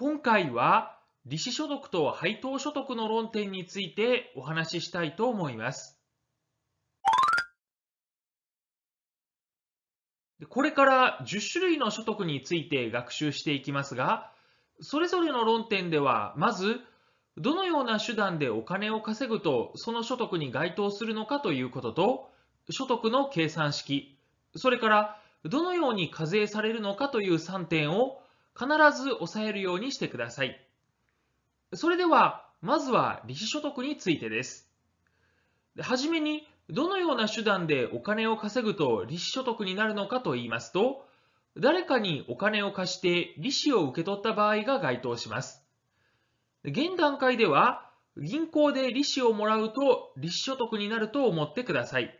今回は利子所得と配当所得の論点についてお話ししたいと思います。これから10種類の所得について学習していきますが、それぞれの論点では、まず、どのような手段でお金を稼ぐとその所得に該当するのかということと、所得の計算式、それからどのように課税されるのかという3点を必ず押さえるようにしてください。それでは、まずは利子所得についてです。はじめに、どのような手段でお金を稼ぐと利子所得になるのかと言いますと、誰かにお金を貸して利子を受け取った場合が該当します。現段階では、銀行で利子をもらうと利子所得になると思ってください。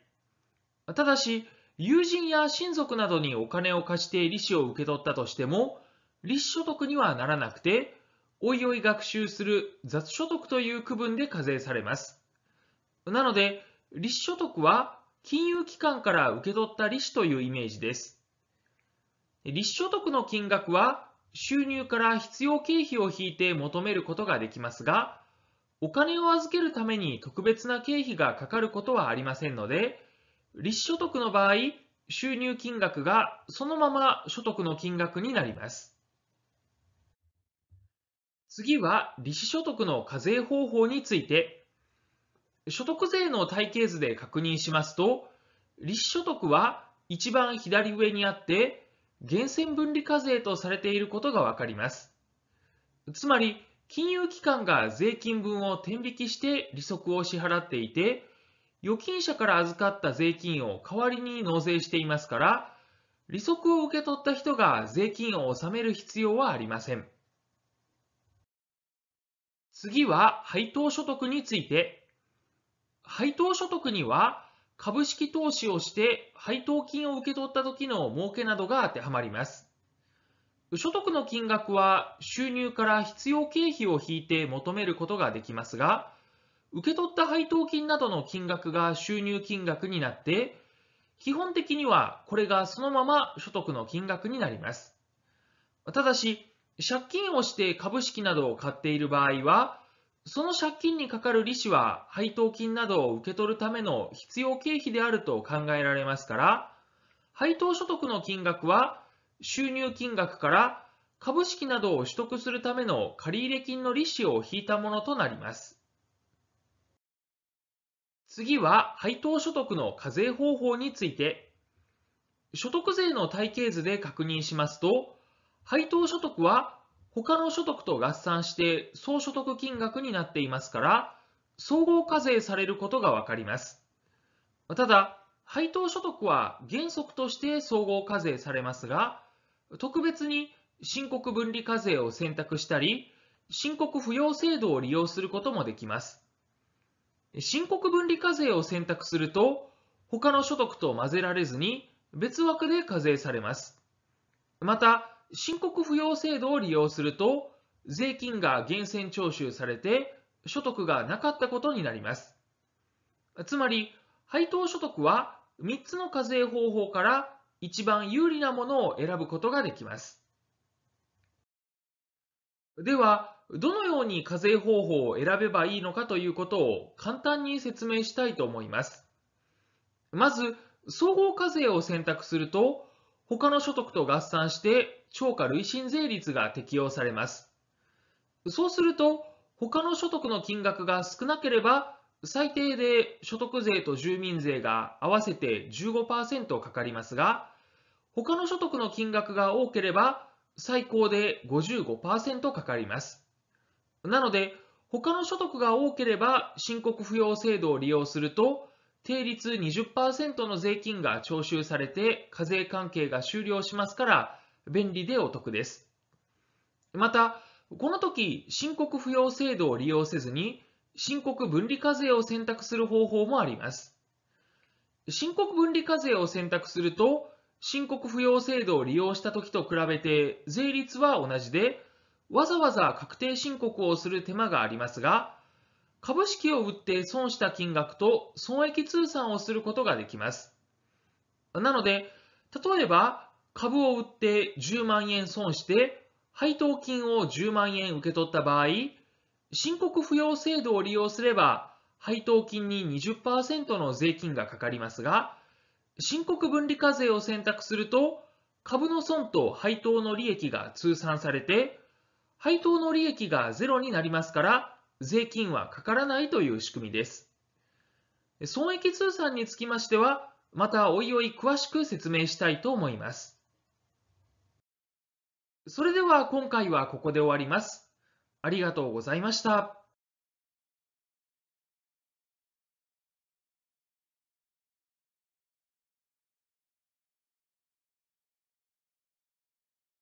ただし、友人や親族などにお金を貸して利子を受け取ったとしても、立所得にはならなくて、おいおい学習する雑所得という区分で課税されます。なので、立所得は金融機関から受け取った利子というイメージです。立所得の金額は収入から必要経費を引いて求めることができますが、お金を預けるために特別な経費がかかることはありませんので、立所得の場合、収入金額がそのまま所得の金額になります。次は、利子所得の課税方法について、所得税の体系図で確認しますと、利子所得は一番左上にあって、源泉分離課税とされていることがわかります。つまり、金融機関が税金分を転引きして利息を支払っていて、預金者から預かった税金を代わりに納税していますから、利息を受け取った人が税金を納める必要はありません。次は配当所得について。配当所得には株式投資をして配当金を受け取った時の儲けなどが当てはまります。所得の金額は収入から必要経費を引いて求めることができますが、受け取った配当金などの金額が収入金額になって、基本的にはこれがそのまま所得の金額になります。ただし、借金をして株式などを買っている場合は、その借金にかかる利子は配当金などを受け取るための必要経費であると考えられますから、配当所得の金額は収入金額から株式などを取得するための借入金の利子を引いたものとなります。次は配当所得の課税方法について、所得税の体系図で確認しますと、配当所得は他の所得と合算して総所得金額になっていますから、総合課税されることがわかります。ただ、配当所得は原則として総合課税されますが、特別に申告分離課税を選択したり、申告扶養制度を利用することもできます。申告分離課税を選択すると、他の所得と混ぜられずに別枠で課税されます。また、申告扶養制度を利用すると、税金が源泉徴収されて、所得がなかったことになります。つまり、配当所得は3つの課税方法から一番有利なものを選ぶことができます。では、どのように課税方法を選べばいいのかということを簡単に説明したいと思います。まず、総合課税を選択すると、他の所得と合算して超過累進税率が適用されます。そうすると、他の所得の金額が少なければ、最低で所得税と住民税が合わせて15%かかりますが、他の所得の金額が多ければ、最高で55%かかります。なので、他の所得が多ければ申告扶養制度を利用すると、定率20%の税金が徴収されて課税関係が終了しますから便利でお得です。また、この時申告不要制度を利用せずに申告分離課税を選択する方法もあります。申告分離課税を選択すると申告不要制度を利用した時と比べて税率は同じでわざわざ確定申告をする手間がありますが株式を売って損した金額と損益通算をすることができます。なので、例えば株を売って10万円損して配当金を10万円受け取った場合、申告不要制度を利用すれば配当金に20%の税金がかかりますが、申告分離課税を選択すると株の損と配当の利益が通算されて、配当の利益がゼロになりますから、税金はかからないという仕組みです。損益通算につきましては、またおいおい詳しく説明したいと思います。それでは今回はここで終わります。ありがとうございました。